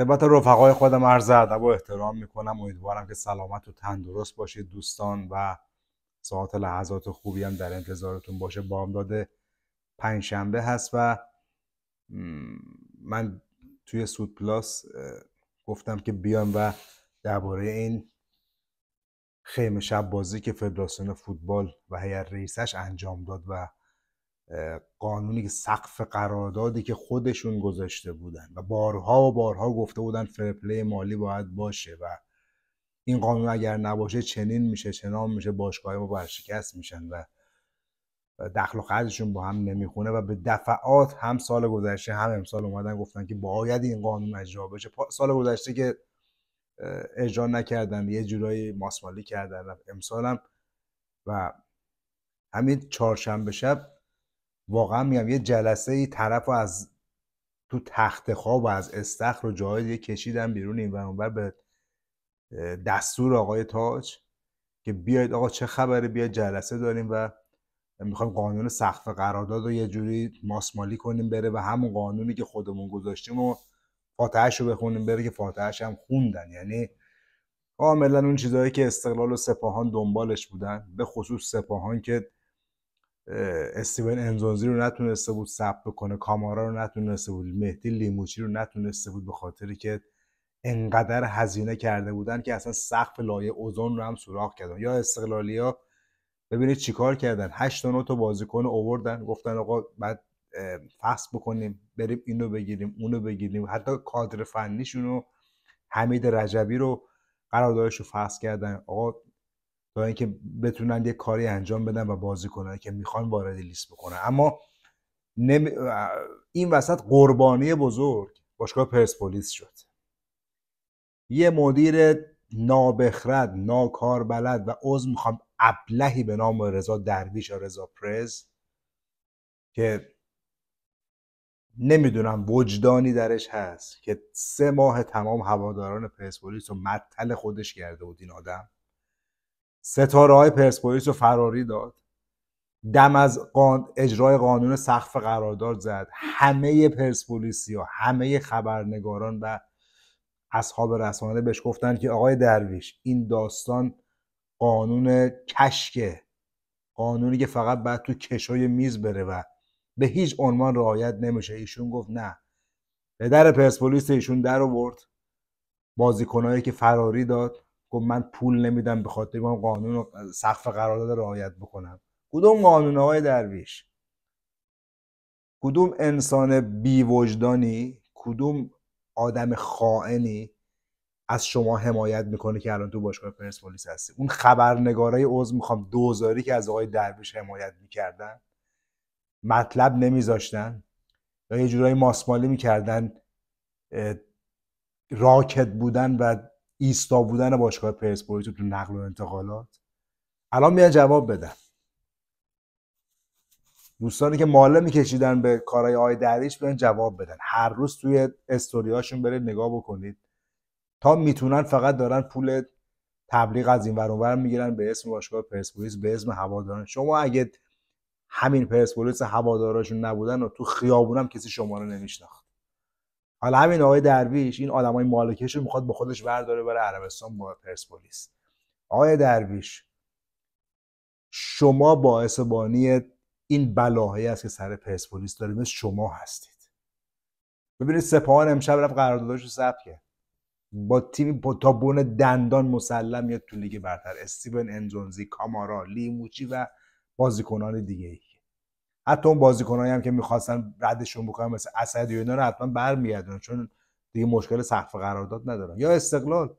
خدمت رفقای خودم عرض ادب و احترام میکنم امیدوارم که سلامت و تندرست باشید دوستان و ساعت لحظات خوبی هم در انتظارتون باشه بامداد پنجشنبه هست و من توی سود پلاس گفتم که بیام و درباره این خیمه شب بازی که فدراسیون فوتبال و هیئت رئیسش انجام داد و قانونی که سقف قراردادی که خودشون گذاشته بودن و بارها و بارها گفته بودن فرپلی مالی باید باشه و این قانون اگر نباشه چنین میشه چنان میشه باشگاه ما برشکست میشن و دخل و خرجشون با هم نمیخونه و به دفعات هم سال گذشته هم امسال اومدن گفتن که باید این قانون اجرا بشه سال گذشته که اجرا نکردن یه جورایی ماسمالی کردن امسالم و همین چهارشنبه شب واقعا میگم یه جلسه ای طرف از تو تخت خواب و از استخر و دیگه کشیدن بیرون این اونور به دستور آقای تاج که بیاید آقا چه خبره بیاید جلسه داریم و میخوایم قانون سقف قرارداد رو یه جوری ماسمالی کنیم بره و همون قانونی که خودمون گذاشتیم و فاتحش رو بخونیم بره که فاتحش هم خوندن یعنی کاملا اون چیزهایی که استقلال و سپاهان دنبالش بودن به خصوص سپاهان که استیون انزونزی رو نتونسته بود ثبت بکنه کامارا رو نتونسته بود مهدی لیموچی رو نتونسته بود به خاطری که انقدر هزینه کرده بودن که اصلا سقف لایه اوزون رو هم سوراخ کردن یا استقلالیا ببینید چیکار کردن 8 تا تا بازیکن اووردن گفتن آقا بعد فصل بکنیم بریم اینو بگیریم اونو بگیریم حتی کادر فنیشون رو حمید رجبی رو قراردادش رو فصل کردن آقا تا اینکه بتونن یه کاری انجام بدن و کنن که میخوان وارد لیست بکنن اما این وسط قربانی بزرگ باشگاه پرسپولیس شد یه مدیر نابخرد ناکاربلد و عضو میخوام ابلهی به نام رضا درویش یا رضا پرز که نمیدونم وجدانی درش هست که سه ماه تمام هواداران پرسپولیس رو مطل خودش کرده بود این آدم ستاره های پرسپولیس رو فراری داد دم از اجرای قانون سقف قرارداد زد همه پرسپولیسی ها همه خبرنگاران و اصحاب رسانه بهش گفتن که آقای درویش این داستان قانون کشکه قانونی که فقط بعد تو کشوی میز بره و به هیچ عنوان رعایت نمیشه ایشون گفت نه به در پرسپولیس ایشون در آورد بازیکنایی که فراری داد گفت من پول نمیدم به خاطر من قانون سقف قرارداد رعایت بکنم کدوم قانون آقای درویش کدوم انسان بی وجدانی کدوم آدم خائنی از شما حمایت میکنه که الان تو باشگاه پرسپولیس هستی اون خبرنگارای عضو میخوام دوزاری که از آقای درویش حمایت میکردن مطلب نمیذاشتن یا یه جورایی ماسمالی میکردن راکت بودن و ایستا بودن باشگاه پرسپولیس تو نقل و انتقالات الان میان جواب بدن دوستانی که ماله میکشیدن به کارهای آقای دریش بیان جواب بدن هر روز توی استوریاشون برید نگاه بکنید تا میتونن فقط دارن پول تبلیغ از این ور اونور میگیرن به اسم باشگاه پرسپولیس به اسم هواداران شما اگه همین پرسپولیس هواداراشون نبودن و تو خیابونم کسی شما رو نمیشناخت حالا همین آقای درویش این آدمای مالکش رو میخواد با خودش برداره بره عربستان با پرسپولیس آقای درویش شما باعث بانی این بلاهایی است که سر پرسپولیس داریم مثل شما هستید ببینید سپاهان امشب رفت قراردادش رو ثبت کرد با تیمی تا بون دندان مسلم میاد تو لیگ برتر استیون انزونزی کامارا لیموچی و بازیکنان دیگه ای حتی اون بازیکنایی هم که میخواستن ردشون بکنن مثل اسد و اینا رو حتما برمیادن چون دیگه مشکل سقف قرارداد ندارن یا استقلال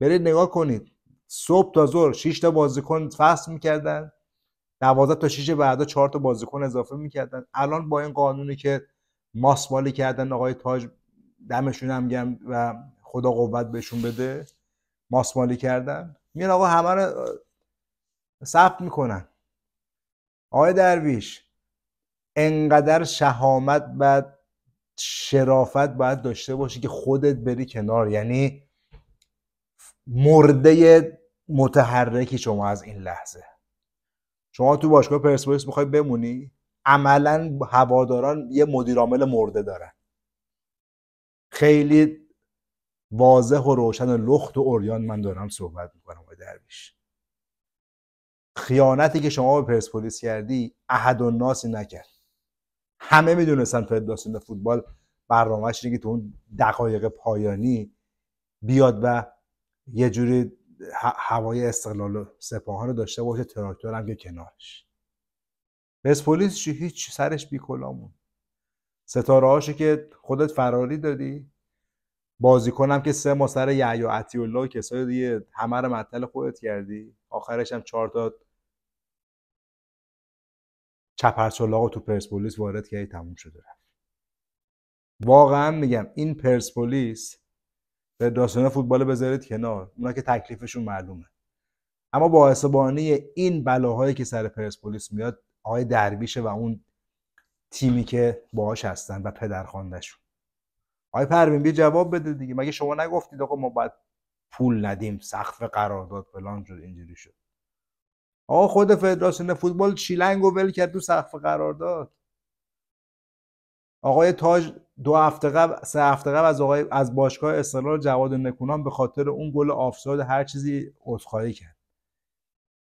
برید نگاه کنید صبح تا ظهر 6 تا بازیکن فصل میکردن 12 تا 6 بعدا 4 تا بازیکن اضافه میکردن الان با این قانونی که ماسمالی کردن آقای تاج دمشون هم گم و خدا قوت بهشون بده ماسمالی کردن میان آقا همه رو ثبت میکنن آقای درویش انقدر شهامت و شرافت باید داشته باشی که خودت بری کنار یعنی مرده متحرکی شما از این لحظه شما تو باشگاه پرسپولیس میخوای بمونی عملا هواداران یه مدیرعامل مرده دارن خیلی واضح و روشن و لخت و اوریان من دارم صحبت میکنم آقای درویش خیانتی که شما به پرسپولیس کردی احد و ناسی نکرد همه میدونستن فدراسیون فوتبال برنامهش اینه که تو اون دقایق پایانی بیاد و یه جوری هوای استقلال و سپاهان رو داشته باشه تراکتور هم که کنارش پرسپولیس چی هیچ سرش بیکلامون ستاره هاشو که خودت فراری دادی بازی کنم که سه ما سر یعیو و کسای دیگه همه رو مطل خودت کردی آخرش هم چهار تا چپرچلاق تو پرسپولیس وارد کردی تموم شده واقعا میگم این پرسپولیس داستان فوتبال بذارید کنار اونا که تکلیفشون معلومه اما با حسابانی این بلاهایی که سر پرسپولیس میاد آقای درویشه و اون تیمی که باهاش هستن و شون آقای پروین بی جواب بده دیگه مگه شما نگفتید آقا ما باید پول ندیم سقف قرارداد فلان شد اینجوری شد آقا خود فدراسیون فوتبال چیلنگ و ول کرد تو صفحه قرار داد آقای تاج دو هفته قبل سه هفته قبل از آقای از باشگاه استقلال جواد نکونام به خاطر اون گل آفساید هر چیزی عذرخواهی کرد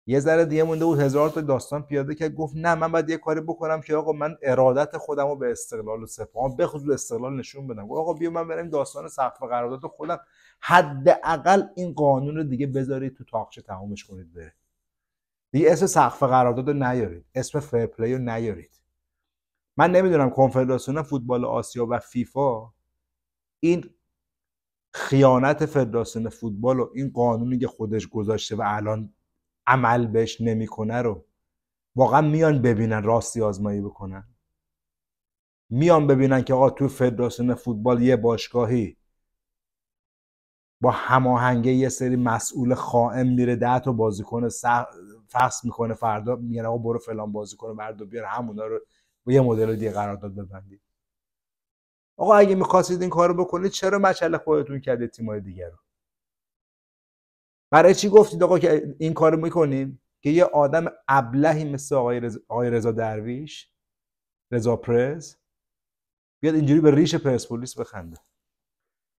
یه ذره دیگه مونده بود هزار تا داستان پیاده کرد گفت نه من باید یه کاری بکنم که آقا من ارادت خودم رو به استقلال و سپاهان به خود استقلال نشون بدم گفت آقا بیا من برم داستان سقف قرارداد خودم حداقل این قانون رو دیگه بذارید تو تاقچه تمومش کنید بره دیگه اسم سقف قرارداد رو نیارید اسم پلی رو نیارید من نمیدونم کنفدراسیون فوتبال آسیا و فیفا این خیانت فدراسیون فوتبال و این قانونی که خودش گذاشته و الان عمل بهش نمیکنه رو واقعا میان ببینن راستی آزمایی بکنن میان ببینن که آقا تو فدراسیون فوتبال یه باشگاهی با هماهنگی یه سری مسئول خائم میره ده تا بازیکن فصل میکنه فردا میگن آقا برو فلان بازی کنه بردا بیار همونا رو و یه مدل دیگه قرارداد ببندید آقا اگه میخواستید این کارو بکنید چرا مچل خودتون کرده تیمای دیگه رو برای چی گفتید آقا که این کارو میکنیم که یه آدم ابلهی مثل آقای رضا, درویش رضا پرز بیاد اینجوری به ریش پرسپولیس بخنده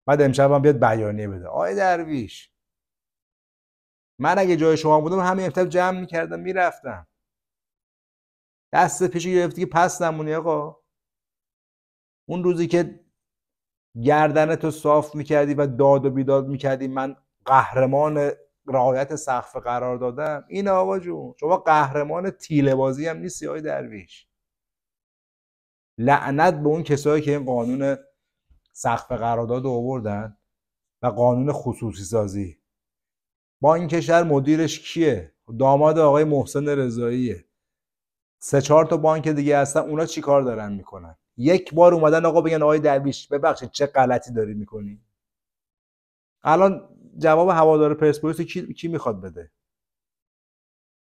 بعد امشب هم بیاد بیانیه بده آقای درویش من اگه جای شما بودم همین امتب جمع میکردم میرفتم دست پیش گرفتی که پس نمونی آقا اون روزی که گردن تو صاف میکردی و داد و بیداد میکردی من قهرمان رعایت سقف قرار دادم این آقا جون شما قهرمان تیله بازی هم نیستی های درویش لعنت به اون کسایی که این قانون سقف قرارداد رو آوردن و قانون خصوصی سازی بانک شهر مدیرش کیه داماد آقای محسن رضاییه سه چهار تا بانک دیگه هستن اونا چی کار دارن میکنن یک بار اومدن آقا بگن آقای درویش ببخشید چه غلطی داری میکنی الان جواب هوادار پرسپولیس کی, کی میخواد بده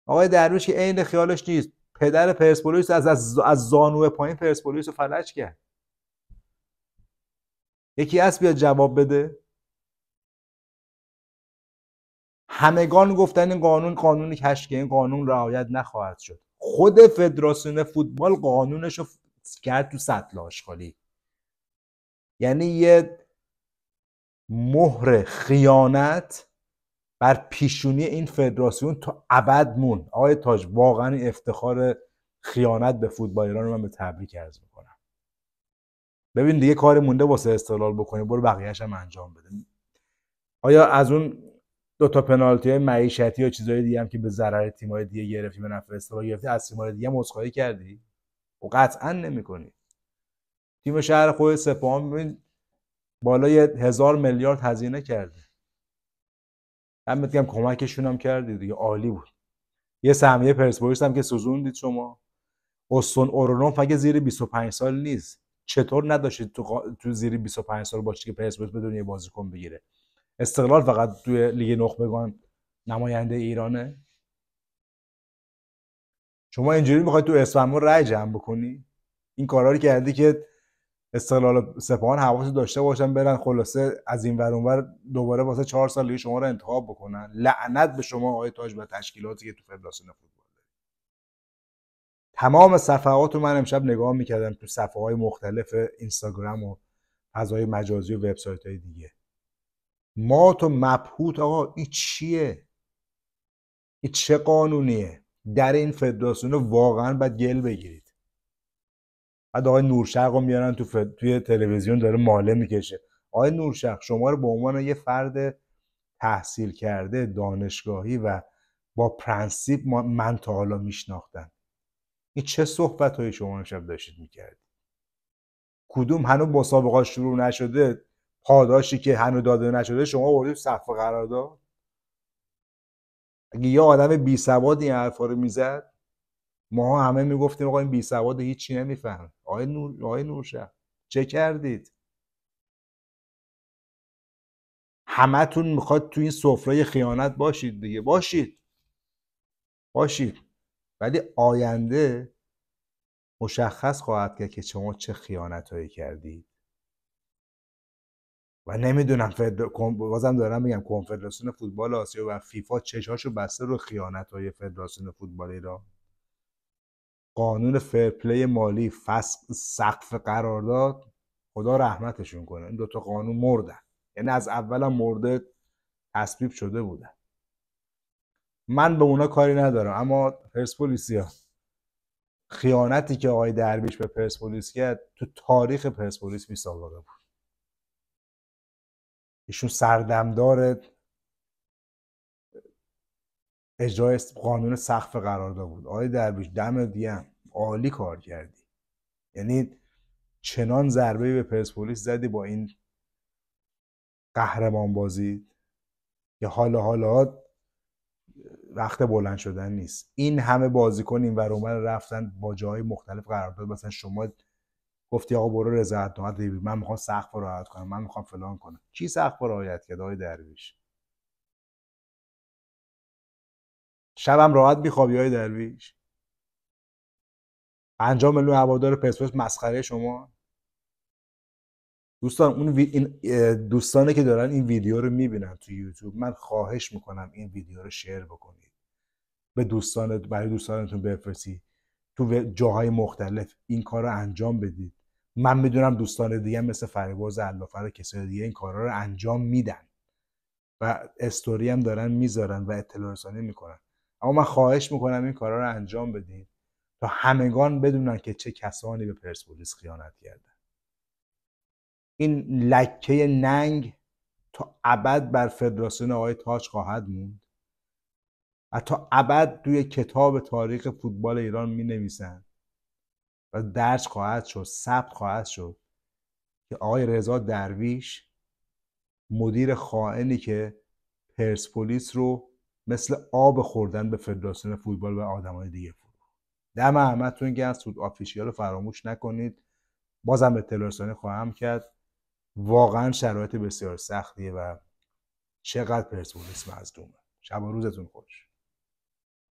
آقای درویش که عین خیالش نیست پدر پرسپولیس از از, زانو پایین پرسپولیس رو فلج کرد یکی از بیاد جواب بده همگان گفتن این قانون قانون کشکه این قانون رعایت نخواهد شد خود فدراسیون فوتبال قانونش رو کرد تو سطل آشغالی یعنی یه مهر خیانت بر پیشونی این فدراسیون تا ابد مون آقای تاج واقعا افتخار خیانت به فوتبال ایران رو من به تبریک از میکنم ببین دیگه کار مونده واسه استقلال بکنی برو بقیهش هم انجام بده آیا از اون دو تا پنالتی های معیشتی و چیزهای دیگه هم که به ضرر های دیگه گرفتی به نفع استقلال گرفتی از های دیگه هم عذرخواهی کردی و خب قطعا نمی‌کنی تیم شهر خود سپاهان ببین بالای هزار میلیارد هزینه کرده هم میگم کمکشون هم کردی دیگه عالی بود یه سهمیه پرسپولیس هم که سوزوندید شما استون اورونوف اگه زیر 25 سال نیست چطور نداشتید تو, تو زیر 25 سال باشی که پرسپولیس بدون یه بازیکن بگیره استقلال فقط توی لیگ نخبگان نماینده ایرانه شما اینجوری میخواید تو اسفنمون رأی جمع بکنی این کارا رو کردی که استقلال سپاهان حواس داشته باشن برن خلاصه از این ور اونور دوباره واسه چهار سال دیگه شما رو انتخاب بکنن لعنت به شما آقای تاج و تشکیلاتی که تو فدراسیون فوتبال تمام صفحات رو من امشب نگاه میکردم تو صفحه های مختلف اینستاگرام و فضای مجازی و وبسایت های دیگه ما تو مبهوت آقا این چیه این چه قانونیه در این فدراسیون رو واقعا باید گل بگیرید بعد آقای نورشق رو میارن تو توی تلویزیون داره ماله میکشه آقای نورشق شما رو به عنوان یه فرد تحصیل کرده دانشگاهی و با پرنسیپ من تا حالا میشناختم این چه صحبت های شما شب داشتید میکردید کدوم هنوز با شروع نشده پاداشی که هنو داده نشده شما صفحه قرار قرارداد اگه یه آدم بی سواد این حرفا رو میزد ما همه میگفتیم آقا این بی سواد هیچی نمیفهمه آقای نور آقای چه کردید همتون میخواد تو این سفره خیانت باشید دیگه باشید باشید ولی آینده مشخص خواهد کرد که شما چه خیانت هایی کردید و نمیدونم فدر... بازم دارم میگم کنفدراسیون فوتبال آسیا و فیفا چشاشو بسته رو خیانت های فدراسیون فوتبال ایران قانون فرپلی مالی فسق سقف قرارداد خدا رحمتشون کنه این دوتا قانون مردن یعنی از اولم مرده تصویب شده بودن من به اونا کاری ندارم اما پرسپولیسیا خیانتی که آقای درویش به پرسپولیس کرد تو تاریخ پرسپولیس می سابقه بود ایشون سردمدار اجرای قانون سقف قرارداد بود آقای درویش دم دیم عالی کار کردی یعنی چنان ضربه به پرسپولیس زدی با این قهرمان بازی که حالا حالا وقت بلند شدن نیست این همه بازیکن این ور رفتن با جاهای مختلف قرارداد مثلا شما گفتی آقا برو رضایت نامه ببین من میخوام سقف رو رعایت کنم من میخوام فلان کنم چی سقف رو رعایت کرد آقای درویش شبم راحت میخوابی های درویش انجام میلیون هوادار پرسپولیس مسخره شما دوستان اون این دوستانی که دارن این ویدیو رو میبینن تو یوتیوب من خواهش میکنم این ویدیو رو شیر بکنید به دوستان برای دوستانتون بفرستید تو جاهای مختلف این کار رو انجام بدید من میدونم دوستان دیگه مثل فریباز، علافر و کسای دیگه این کارا رو انجام میدن و استوری هم دارن میذارن و اطلاع رسانی میکنن اما من خواهش میکنم این کارا رو انجام بدین تا همگان بدونن که چه کسانی به پرسپولیس خیانت کردن این لکه ننگ تا ابد بر فدراسیون آقای تاج خواهد موند و تا ابد توی کتاب تاریخ فوتبال ایران می نویسند و درج خواهد شد ثبت خواهد شد که آقای رضا درویش مدیر خائنی که پرسپولیس رو مثل آب خوردن به فدراسیون فوتبال و آدمای دیگه فروخت دم همتون گرم سود آفیشیال رو فراموش نکنید بازم به رسانی خواهم کرد واقعا شرایط بسیار سختیه و چقدر پرسپولیس مظلومه شب و روزتون خوش